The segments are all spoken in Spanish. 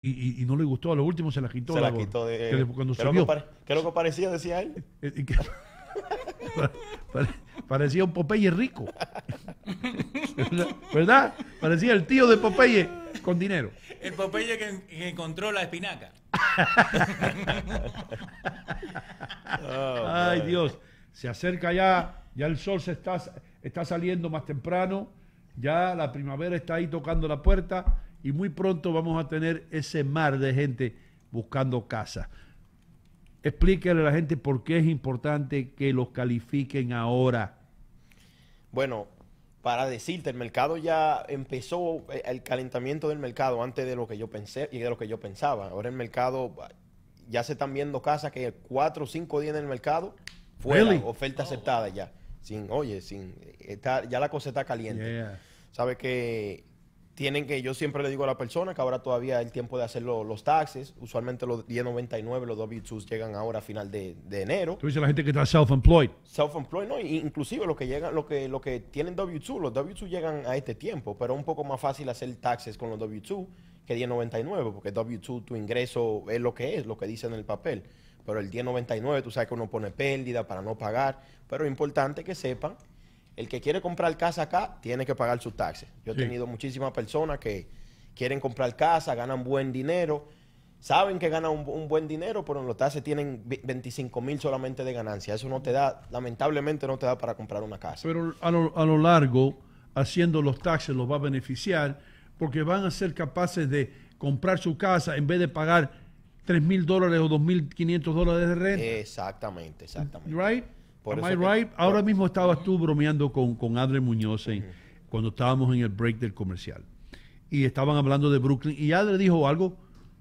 Y, no le gustó, a lo último se la quitó. la, de... ¿Qué, es lo que parecía, decía él? Eh, eh, parecía un Popeye rico. ¿Verdad? Parecía el tío de Popeye con dinero. El Popeye que, encontró la espinaca. Ay, Dios. Se acerca ya, ya el sol se está, está saliendo más temprano, ya la primavera está ahí tocando la puerta y muy pronto vamos a tener ese mar de gente buscando casa. Explíquele a la gente por qué es importante que los califiquen ahora. Bueno, para decirte, el mercado ya empezó eh, el calentamiento del mercado antes de lo que yo pensé y de lo que yo pensaba. Ahora el mercado ya se están viendo casas que cuatro o cinco días en el mercado fue oferta oh. aceptada ya. Sin, oye, sin eh, ya la cosa está caliente. ¿Sabes Sabe que tienen que, yo siempre le digo a la persona que ahora todavía el tiempo de hacer los taxes, usualmente los 1099, los W2 llegan ahora a final de, enero. Tú dices la gente que está self-employed. Self-employed, no, inclusive los que llegan, los que, que tienen W2, los W2 llegan a este tiempo, pero es un poco más fácil hacer taxes con los W2 que 1099, porque W2 tu ingreso es lo que es, lo que dice en el papel. Pero el 1099, tú sabes que uno pone pérdida para no pagar, pero es importante que sepan el que quiere comprar casa acá tiene que pagar sus taxes. Yo he tenido muchísimas personas que quieren comprar casa, ganan buen dinero, saben que ganan un, buen dinero, pero en los taxes tienen 25 mil solamente de ganancia. Eso no te da, lamentablemente no te da para comprar una casa. Pero a lo, largo, haciendo los taxes los va a beneficiar porque van a ser capaces de comprar su casa en vez de pagar 3 mil dólares o mil 2.500 dólares de renta. Exactamente, exactamente. Right? Am right? Ahora mismo estabas tú bromeando con, con Muñoz cuando estábamos en el break del comercial. Y estaban hablando de Brooklyn. Y Adre dijo algo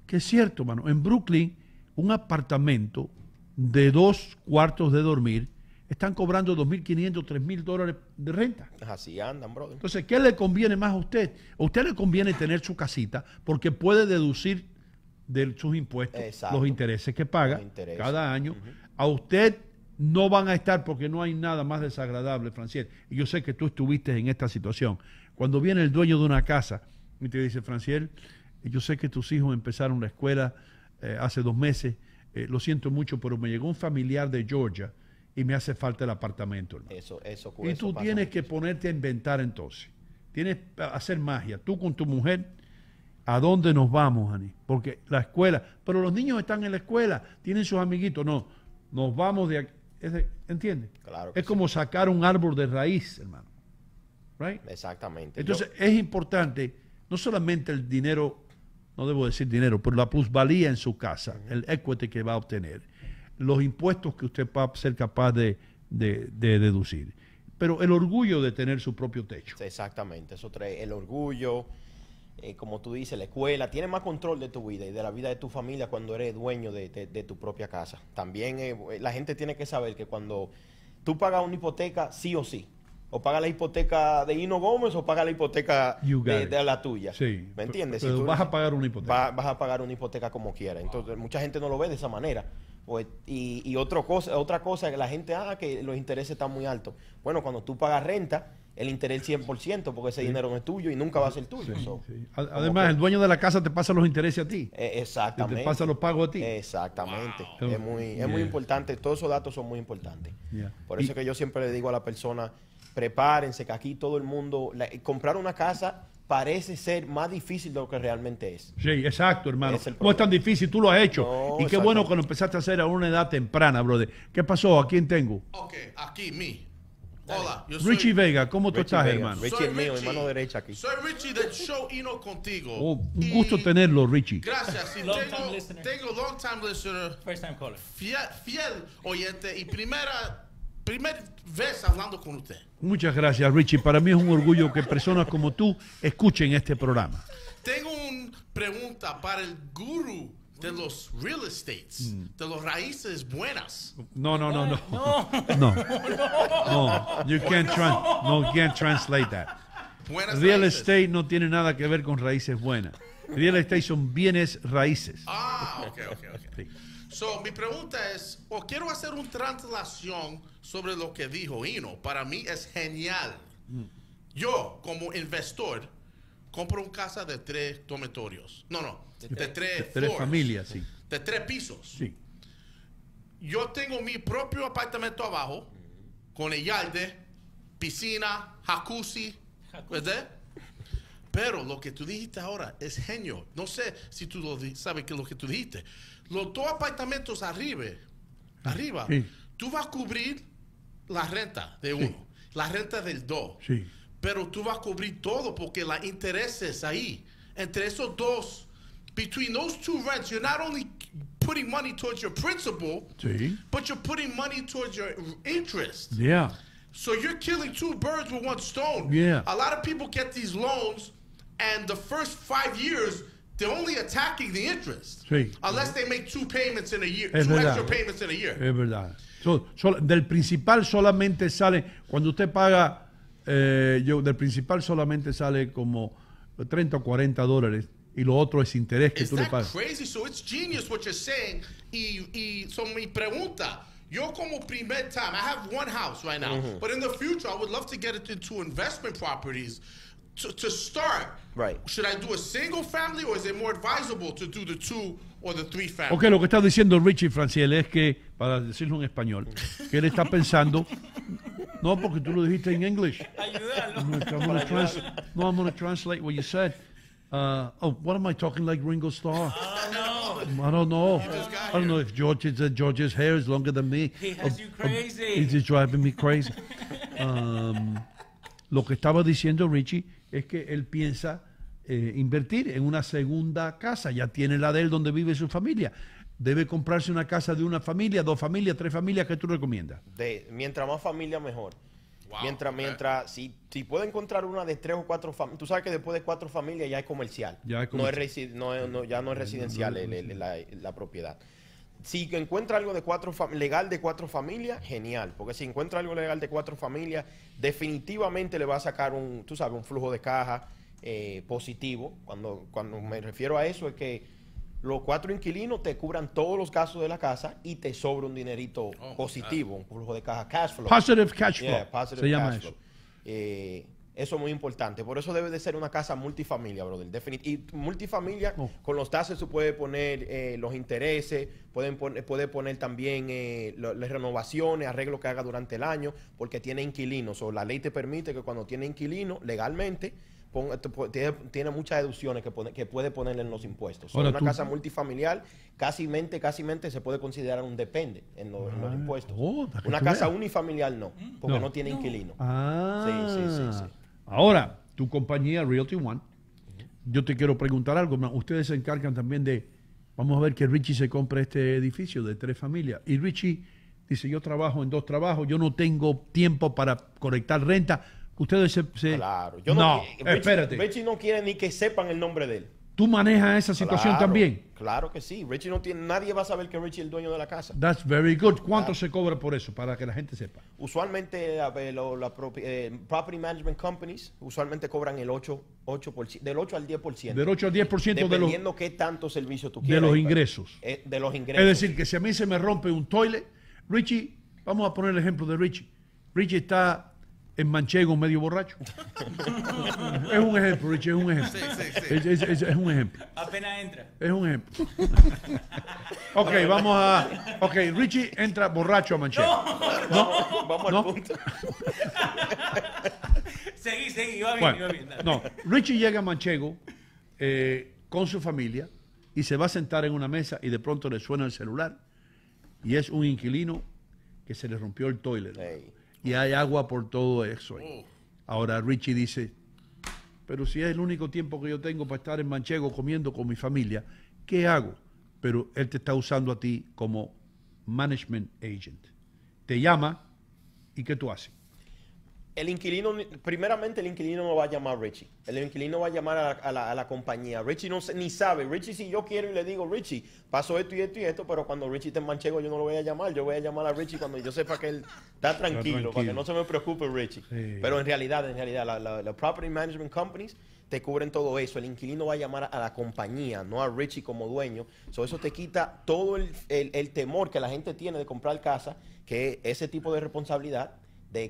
que es cierto, mano. En Brooklyn, un apartamento de dos cuartos de dormir están cobrando 2.500, 3.000 dólares de renta. Así andan, bro. Entonces, ¿qué le conviene más a usted? A usted le conviene tener su casita porque puede deducir de sus impuestos los intereses que paga cada año. A usted no van a estar porque no hay nada más desagradable, Franciel. Y yo sé que tú estuviste en esta situación. Cuando viene el dueño de una casa y te dice, Franciel, eh, yo sé que tus hijos empezaron la escuela eh, hace dos meses, eh, lo siento mucho, pero me llegó un familiar de Georgia y me hace falta el apartamento, hermano. Eso, eso, y tú tienes que ponerte a inventar entonces. Tienes que hacer magia. Tú con tu mujer, ¿a dónde nos vamos, Ani? Porque la escuela, pero los niños están en la escuela, tienen sus amiguitos. No, nos vamos de aquí ¿Entiendes? Claro es como sacar un árbol de raíz, hermano. Right? Exactamente. Entonces es importante, no solamente el dinero, no debo decir dinero, pero la plusvalía en su casa, el equity que va a obtener, los impuestos que usted va a ser capaz de, de deducir, pero el orgullo de tener su propio techo. Exactamente, eso trae el orgullo eh, como tú dices, la escuela, tiene más control de tu vida y de la vida de tu familia cuando eres dueño de, tu propia casa. También eh, eh, la gente tiene que saber que cuando tú pagas una hipoteca, sí o sí, o paga la hipoteca de Hino Gómez o paga la hipoteca de, la tuya. Sí. ¿Me entiendes? si tú vas a pagar una hipoteca. vas a pagar una hipoteca como quiera. Entonces, mucha gente no lo ve de esa manera. Pues, y, otra cosa, otra cosa, que la gente, haga ah, que los intereses están muy altos. Bueno, cuando tú pagas renta, el interés 100%, porque ese dinero no es tuyo y nunca va a ser tuyo. Además, el dueño de la casa te pasa los intereses a ti. Eh, exactamente. te pasa los pagos a ti. Exactamente. Es, muy, es muy importante. Todos esos datos son muy importantes. Por eso que yo siempre le digo a la persona, prepárense, que aquí todo el mundo, comprar una casa parece ser más difícil de lo que realmente es. Sí, exacto, hermano. no es tan difícil, tú lo has hecho. y qué bueno que lo empezaste a hacer a una edad temprana, brother. ¿Qué pasó? ¿A quién tengo? Ok, aquí, mi Hola, yo soy Richie Vega, ¿cómo tú estás, hermano? Richie soy es mío, hermano mi derecha aquí. Soy Richie del show Hino Contigo. Oh, un gusto tenerlo, Richie. Gracias. Y tengo, long time listener. First time caller. Fiel, oyente y primera primera vez hablando con usted. Muchas gracias, Richie. Para mí es un orgullo que personas como tú escuchen este programa. Tengo una pregunta para el Guru de los real estates, mm. de los raíces buenas. No, no, no, no. No. no. no. You can't no, can't translate that. real estate no tiene nada que ver con raíces buenas. Real estate son bienes raíces. Ah, ok, ok, ok. Sí. So, mi pregunta es, o quiero hacer una traducción sobre lo que dijo Hino. Para mí es genial. Mm. Yo, como investor, compro una casa de tres dormitorios. No, no, de, tres, de tres familias, sí. De tres pisos. Sí. Yo tengo mi propio apartamento abajo, con el yalde, piscina, jacuzzi, ¿verdad? Pero lo que tú dijiste ahora es genio. No sé si tú lo sabes que lo que tú dijiste. Los dos apartamentos ah, arriba, arriba, tú vas a cubrir la renta de uno, la renta del dos. Sí pero tú vas a cubrir todo porque la interés es ahí. Entre esos dos, between those two rents, you're not only putting money towards your principal, but you're putting money towards your interest. Yeah. So you're killing two birds with one stone. Yeah. A lot of people get these loans, and the first five years, they're only attacking the interest. Sí. Unless they make two payments in a year, two extra payments in a year. Es verdad. so, del principal solamente sale cuando usted paga eh, yo, del principal solamente sale como 30 o 40 dólares y lo otro es interés que Is tú le pagas. Crazy? So it's genius what you're saying. Y, y son mi pregunta. Yo como primer time, I have one house right now, mm -hmm. but in the future I would love to get it into investment properties. To, to start, right. should I do a single family or is it more advisable to do the two or the three family? Ok, lo que está diciendo Richie Franciel es que, para decirlo en español, que él está pensando no, porque tú lo dijiste en English. Ayúdalo. I'm I'm gonna no, I'm going to translate what you said. Uh, oh, what am I talking like Ringo Starr? Oh, no. I don't know. I don't know if George is uh, George's hair is longer than me. He has Uh, you um, crazy. It just driving me crazy. Um, lo que estaba diciendo Richie es que él piensa eh, invertir en una segunda casa. Ya tiene la de él donde vive su familia debe comprarse una casa de una familia, dos familias, tres familias, ¿qué tú recomiendas? De, mientras más familia, mejor. mientras, mientras, si, si puede encontrar una de tres o cuatro familias, tú sabes que después de cuatro familias ya es comercial. Ya No es ya no es residencial la, propiedad. Si encuentra algo de cuatro legal de cuatro familias, genial. Porque si encuentra algo legal de cuatro familias, definitivamente le va a sacar un, tú sabes, un flujo de caja eh, positivo. Cuando, cuando me refiero a eso es que los cuatro inquilinos te cubran todos los gastos de la casa y te sobra un dinerito oh, positivo, un flujo de caja, cash flow. Positive cash flow. Eh, eso. es muy importante. Por eso debe de ser una casa multifamilia, brother. y multifamilia, oh. con los taxes se puede poner eh, los intereses, pueden puede poner también eh, las renovaciones, arreglos que haga durante el año, porque tiene inquilinos. O la ley te permite que cuando tiene inquilino legalmente, tiene, muchas deducciones que, que, puede ponerle en los impuestos. una casa multifamiliar, casi mente, casi mente se puede considerar un depende en, los ah, impuestos. una casa unifamiliar no, porque no, tiene inquilino. Ah. Ahora, tu compañía Realty One, yo te quiero preguntar algo. Ustedes se encargan también de, vamos a ver que Richie se compre este edificio de tres familias. Y Richie dice, yo trabajo en dos trabajos, yo no tengo tiempo para conectar renta Ustedes se. Claro. Yo no, espérate. Richie no quiere ni que sepan el nombre de él. ¿Tú manejas esa situación también? Claro que sí. Richie no tiene, nadie va a saber que Richie es el dueño de la casa. That's very good. ¿Cuánto se cobra por eso? Para que la gente sepa. Usualmente eh, las la eh, property management companies usualmente cobran el 8, del 8 al 10%. Del 8 al 10% de los... Dependiendo qué tanto servicio tú quieres. De los ingresos. Eh, de los ingresos. Es decir, que si a mí se me rompe un toilet, Richie, vamos a poner el ejemplo de Richie. Richie está en manchego medio borracho. es un ejemplo, Richie, es un ejemplo. Sí, sí, sí. Es, un ejemplo. Apenas entra. Es un ejemplo. ok, vamos a. Ok, Richie entra borracho a manchego. No, vamos, al punto. seguí, seguí, va bien, va bien. No, Richie llega a manchego eh, con su familia y se va a sentar en una mesa y de pronto le suena el celular y es un inquilino que se le rompió el toilet y hay agua por todo eso. Mm. Ahora Richie dice, pero si es el único tiempo que yo tengo para estar en Manchego comiendo con mi familia, ¿qué hago? Pero él te está usando a ti como management agent. Te llama y ¿qué tú haces? el inquilino, primeramente el inquilino no va a llamar a Richie. El inquilino va a llamar a la, compañía. Richie no ni sabe. Richie, si yo quiero y le digo, Richie, pasó esto y esto y esto, pero cuando Richie esté manchego, yo no lo voy a llamar. Yo voy a llamar a Richie cuando yo sepa que él está tranquilo, para que no se me preocupe Richie. Pero en realidad, en realidad, la, property management companies te cubren todo eso. El inquilino va a llamar a la compañía, no a Richie como dueño. So, eso te quita todo el, el temor que la gente tiene de comprar casa, que ese tipo de responsabilidad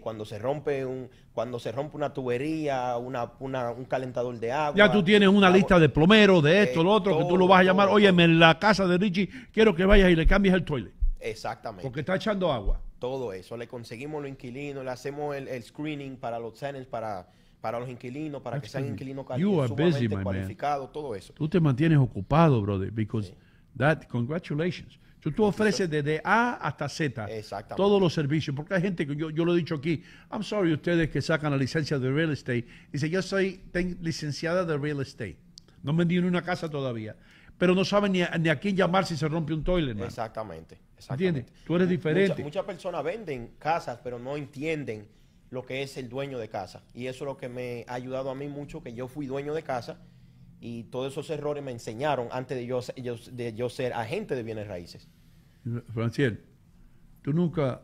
cuando se rompe un cuando se rompe una tubería, una, una un calentador de agua. Ya tú tienes una lista de plomeros, de esto, de lo eh, otro, que tú lo vas a llamar, oye, en la casa de Richie quiero que vayas y le cambies el toilet. Exactamente. Porque está echando agua. Todo eso, le conseguimos los inquilinos, le hacemos el, screening para los tenants, para para los inquilinos, para que sean inquilinos sumamente cualificados, todo eso. Tú te mantienes ocupado, brother, because that, congratulations. Tú, ofreces desde A hasta Z todos los servicios, porque hay gente que yo, lo he dicho aquí, I'm sorry ustedes que sacan la licencia de real estate, dice yo soy licenciada de real estate, no vendí ni una casa todavía, pero no saben ni a, quién llamar si se rompe un toilet. Exactamente, exactamente. Tú eres diferente. Muchas personas venden casas, pero no entienden lo que es el dueño de casa. Y eso es lo que me ha ayudado a mí mucho, que yo fui dueño de casa y todos esos errores me enseñaron antes de yo ser agente de bienes raíces. Franciel, tú nunca,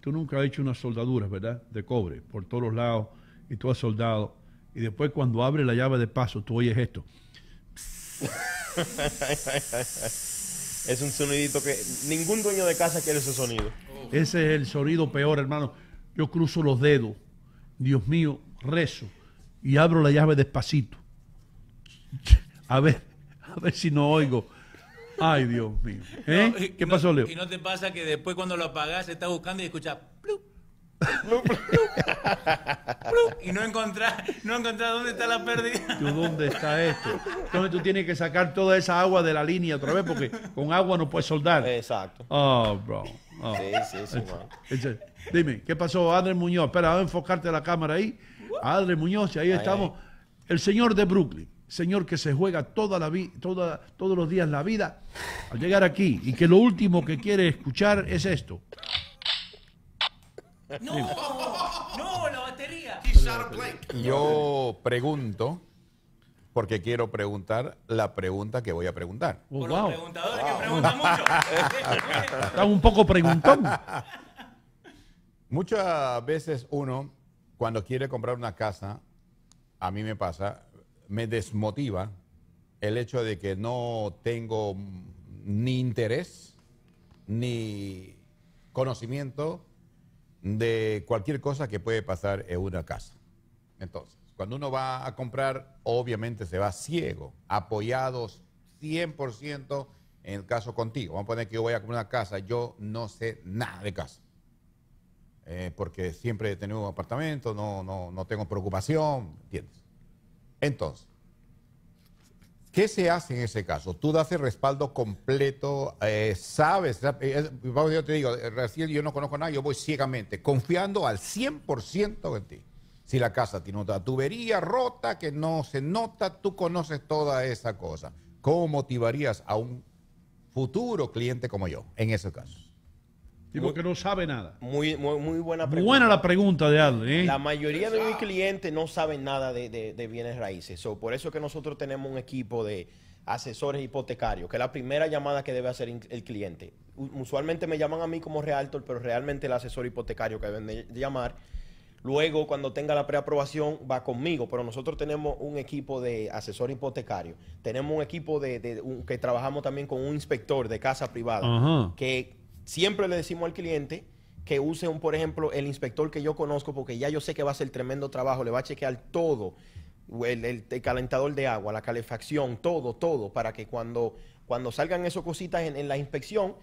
tú nunca has hecho unas soldaduras, ¿verdad? De cobre, por todos los lados, y tú has soldado. Y después cuando abre la llave de paso, tú oyes esto. es un sonidito que ningún dueño de casa quiere ese sonido. Ese es el sonido peor, hermano. Yo cruzo los dedos, Dios mío, rezo y abro la llave despacito. A ver, a ver si no oigo Ay, Dios mío. ¿Eh? ¿Qué pasó, Leo? Y no te pasa que después cuando lo apagas estás buscando y escuchas y no encontrar no dónde está la pérdida. dónde está esto? Entonces tú tienes que sacar toda esa agua de la línea otra vez porque con agua no puedes soldar. Exacto. Oh, bro. Oh. Sí, sí, sí, Dime, ¿qué pasó, Andrés Muñoz? Espera, voy a enfocarte la cámara ahí. Andrés Muñoz, ahí, estamos. El señor de Brooklyn. Señor, que se juega toda la todos los días la vida al llegar aquí y que lo último que quiere escuchar es esto. No, no, la batería. Yo pregunto, porque quiero preguntar la pregunta que voy a preguntar. Oh, un que mucho. Está un poco preguntón. Muchas veces uno, cuando quiere comprar una casa, a mí me pasa, me desmotiva el hecho de que no tengo ni interés ni conocimiento de cualquier cosa que puede pasar en una casa. Entonces, cuando uno va a comprar, obviamente se va ciego, apoyados 100% en el caso contigo. Vamos a poner que yo voy a comprar una casa, yo no sé nada de casa. Eh, porque siempre he tenido un apartamento, no, no, no tengo preocupación, ¿entiendes? Entonces, ¿qué se hace en ese caso? Tú das el respaldo completo, eh, sabes, eh, eh, yo te digo, recién yo no conozco nada, yo voy ciegamente, confiando al 100% en ti. Si la casa tiene otra tubería rota que no se nota, tú conoces toda esa cosa. ¿Cómo motivarías a un futuro cliente como yo en ese caso? Digo que no sabe nada. Muy, muy, muy buena pregunta. Buena la pregunta de Adley. ¿eh? La mayoría de mis clientes no saben nada de, bienes raíces. por eso que nosotros tenemos un equipo de asesores hipotecarios, que es la primera llamada que debe hacer el cliente. Usualmente me llaman a mí como realtor, pero realmente el asesor hipotecario que deben llamar. Luego, cuando tenga la preaprobación, va conmigo, pero nosotros tenemos un equipo de asesor hipotecario. Tenemos un equipo de, que trabajamos también con un inspector de casa privada, que Siempre le decimos al cliente que use un, por ejemplo, el inspector que yo conozco, porque ya yo sé que va a hacer tremendo trabajo, le va a chequear todo, el, calentador de agua, la calefacción, todo, todo, para que cuando, cuando salgan esas cositas en, en, la inspección,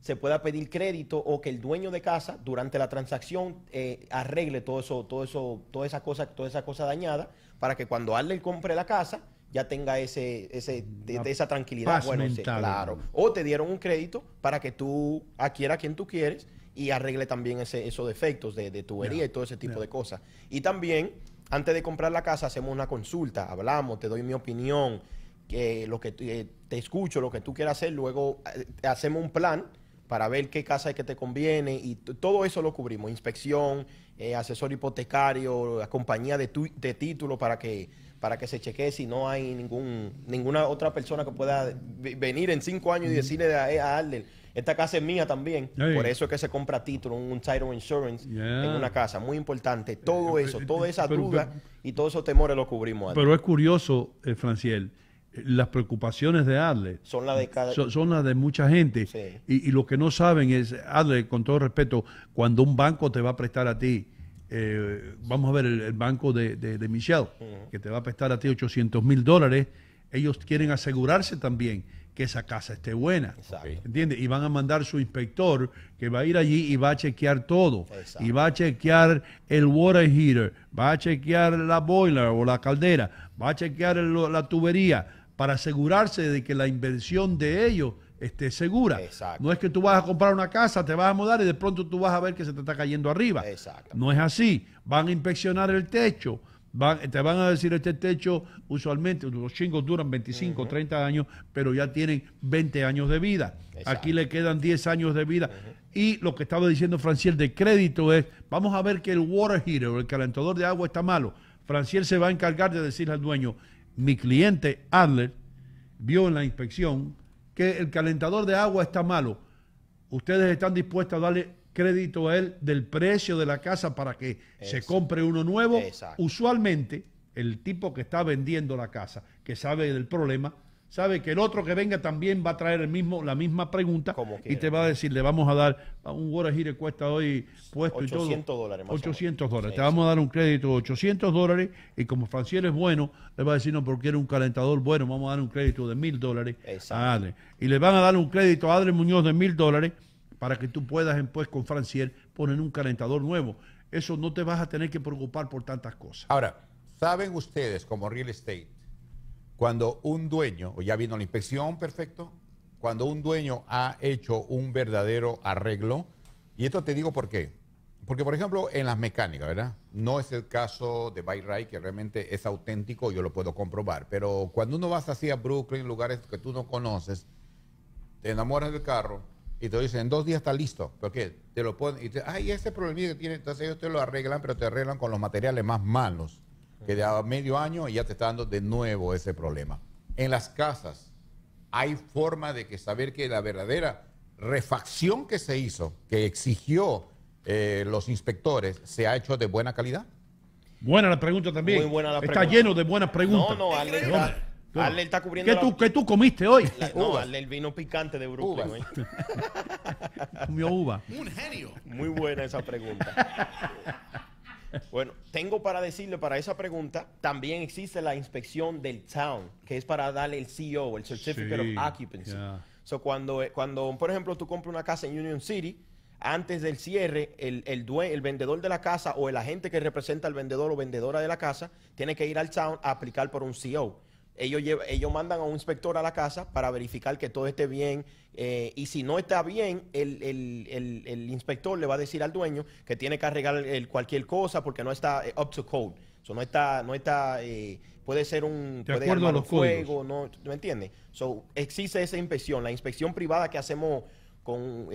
se pueda pedir crédito o que el dueño de casa, durante la transacción, eh, arregle todo eso, todo eso, toda esa cosa, toda esa cosa dañada, para que cuando él compre la casa, ya tenga ese, ese, de, esa tranquilidad. Bueno, claro. O te dieron un crédito para que tú adquiera quien tú quieres y arregle también ese, esos defectos de, de tubería y todo ese tipo de cosas. Y también, antes de comprar la casa, hacemos una consulta, hablamos, te doy mi opinión, que lo que eh, te escucho, lo que tú quieras hacer, luego eh, hacemos un plan para ver qué casa es que te conviene y todo eso lo cubrimos, inspección, eh, asesor hipotecario, compañía de, de título para que para que se chequee si no hay ningún, ninguna otra persona que pueda venir en cinco años y decirle a, eh, Adler, esta casa es mía también. Por eso es que se compra título, un title insurance en una casa. Muy importante. Eh, todo eh, eso, toda esa duda y todos esos temores lo cubrimos. Pero es curioso, Franciel, las preocupaciones de Adler son las de de mucha gente. Y, y, lo que no saben es, Adler, con todo respeto, cuando un banco te va a prestar a ti eh, vamos a ver el, banco de, Michelle, que te va a prestar a ti 800 mil dólares, ellos quieren asegurarse también que esa casa esté buena. ¿Entiendes? Y van a mandar su inspector que va a ir allí y va a chequear todo. Y va a chequear el water heater, va a chequear la boiler o la caldera, va a chequear la tubería para asegurarse de que la inversión de ellos esté segura. No es que tú vas a comprar una casa, te vas a mudar y de pronto tú vas a ver que se te está cayendo arriba. No es así. Van a inspeccionar el techo. te van a decir este techo, usualmente los chingos duran 25, o 30 años, pero ya tienen 20 años de vida. Aquí le quedan 10 años de vida. Y lo que estaba diciendo Franciel de crédito es, vamos a ver que el water heater, el calentador de agua está malo. Franciel se va a encargar de decirle al dueño, mi cliente Adler vio en la inspección que el calentador de agua está malo, ustedes están dispuestos a darle crédito a él del precio de la casa para que se compre uno nuevo. Usualmente el tipo que está vendiendo la casa, que sabe del problema, sabe que el otro que venga también va a traer el mismo, la misma pregunta y te va a decir, le vamos a dar un Guarajire cuesta hoy puesto 800 dólares. 800 dólares. te vamos a dar un crédito de 800 dólares y como Franciel es bueno, le va a decir, no, porque era un calentador bueno, vamos a dar un crédito de mil dólares a Adre. Y le van a dar un crédito a Adre Muñoz de mil dólares para que tú puedas, pues, con Franciel poner un calentador nuevo. Eso no te vas a tener que preocupar por tantas cosas. Ahora, ¿saben ustedes como real estate cuando un dueño, o ya vino la inspección, perfecto, cuando un dueño ha hecho un verdadero arreglo, y esto te digo por qué. Porque, por ejemplo, en las mecánicas, ¿verdad? No es el caso de Byright, que realmente es auténtico, yo lo puedo comprobar. Pero cuando uno vas así a Brooklyn, lugares que tú no conoces, te enamoras del carro y te dicen, en dos días está listo. ¿Por qué? Te lo ponen y te, dicen, ay, ese problemita que tiene, entonces ellos te lo arreglan, pero te arreglan con los materiales más malos que de medio año ya te está dando de nuevo ese problema. En las casas hay forma de que saber que la verdadera refacción que se hizo, que exigió eh, los inspectores, se ha hecho de buena calidad. Buena la pregunta también. Está lleno de buenas preguntas. No, no, Ale, está, está cubriendo. ¿Qué tú, ¿qué tú comiste hoy? no, Ale, el vino picante de Brooklyn. uva. Un genio. Muy buena esa pregunta. Bueno, tengo para decirle para esa pregunta, también existe la inspección del town, que es para darle el CEO, el Certificate of Occupancy. So, cuando, cuando, por ejemplo, tú compras una casa en Union City, antes del cierre, el, el, el, vendedor de la casa o el agente que representa al vendedor o vendedora de la casa tiene que ir al town a aplicar por un CEO. Ellos, mandan a un inspector a la casa para verificar que todo esté bien eh, y si no está bien, el, inspector le va a decir al dueño que tiene que arreglar cualquier cosa porque no está eh, up to code. no está, no está, eh, puede ser un, puede acuerdo a los fuego, no, ¿me entiendes? So, existe esa inspección, la inspección privada que hacemos con,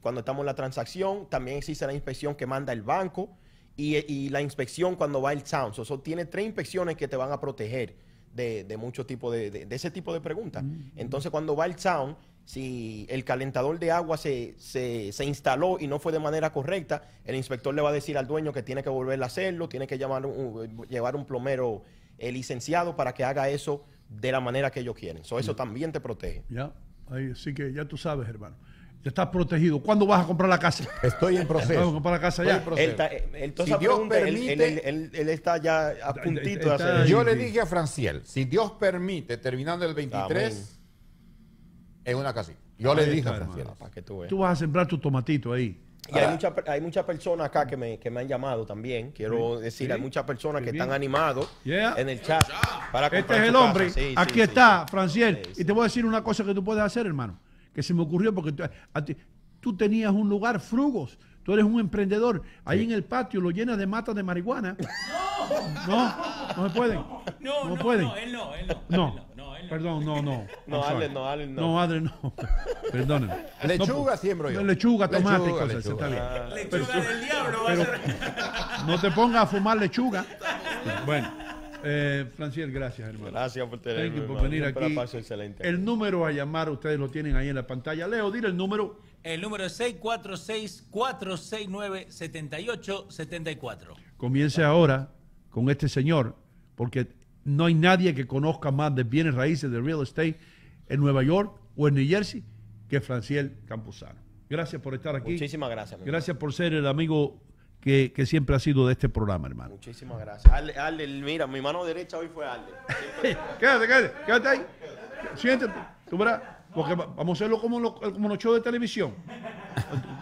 cuando estamos en la transacción, también existe la inspección que manda el banco y, la inspección cuando va el town. tiene tres inspecciones que te van a proteger de, de tipo de, ese tipo de preguntas. Mm, mm. Entonces, cuando va el sound, si el calentador de agua se, se, instaló y no fue de manera correcta, el inspector le va a decir al dueño que tiene que volver a hacerlo, tiene que llamar un, eh, llevar un plomero eh, licenciado para que haga eso de la manera que ellos quieren. eso mm. también te protege. Ya, así que ya tú sabes, hermano estás protegido. ¿Cuándo vas a comprar la casa? Estoy en proceso. ¿Vas a comprar la casa ya? Él está, si Dios permite, él, está ya a puntito de hacer. Yo le dije a Franciel, si Dios permite, terminando el 23, en una casita. Yo le dije a Franciel. tú, vas a sembrar tu tomatito ahí. Y hay muchas personas acá que me, han llamado también. Quiero decir, hay muchas personas que están animados en el chat. Para este es el hombre. Aquí está, Franciel. Y te voy a decir una cosa que tú puedes hacer, hermano que se me ocurrió, porque tú, ti, tú tenías un lugar, Frugos, tú eres un emprendedor, ahí en el patio lo llenas de matas de marihuana. ¡No! No, no se pueden. No, no, no, no él no, él no. No. Él no. Perdón, no, no. No, Adre, no, no. No, no. Perdónenme. Lechuga no, siembro yo. Lechuga, tomate lechuga, cosas. está bien. pero, ah. del diablo. no te pongas a fumar lechuga. Bueno. Eh, Franciel, gracias, hermano. Gracias por, por venir aquí. excelente. El número a llamar, ustedes lo tienen ahí en la pantalla. Leo, dile el número. El número es 646-469-7874. Comience ahora con este señor, porque no hay nadie que conozca más de bienes raíces de real estate en Nueva York o en New Jersey que Franciel Campuzano. Gracias por estar aquí. Muchísimas gracias. Gracias por ser el amigo que, siempre ha sido de este programa, hermano. Muchísimas gracias. Ale, mira, mi mano derecha hoy fue Ale. quédate, quédate, quédate ahí. Siéntate. porque vamos a hacerlo como los, como los shows de televisión.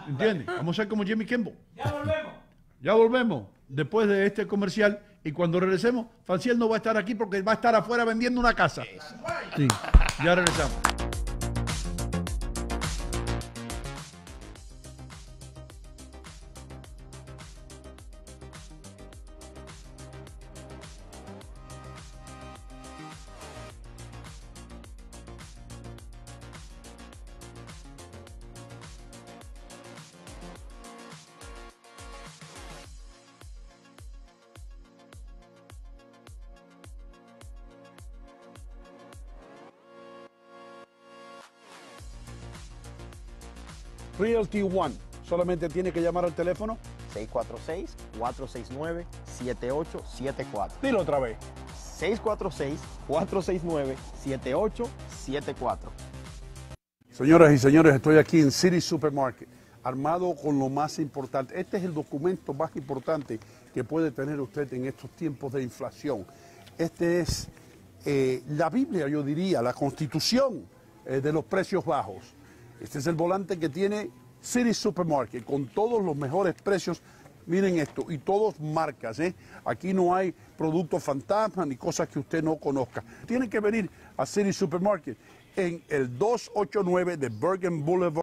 ¿Entiendes? Vamos a ser como Jimmy Kimball. Ya volvemos. Ya volvemos después de este comercial. Y cuando regresemos, Fanciel no va a estar aquí porque va a estar afuera vendiendo una casa. Sí, ya regresamos. Solamente tiene que llamar al teléfono 646-469-7874. Dilo otra vez. 646-469-7874. Señoras y señores, estoy aquí en City Supermarket, armado con lo más importante. Este es el documento más importante que puede tener usted en estos tiempos de inflación. Este es eh, la Biblia, yo diría, la constitución eh, de los precios bajos. Este es el volante que tiene City Supermarket con todos los mejores precios. Miren esto, y todos marcas, ¿eh? Aquí no hay productos fantasmas ni cosas que usted no conozca. Tiene que venir a City Supermarket en el 289 de Bergen Boulevard.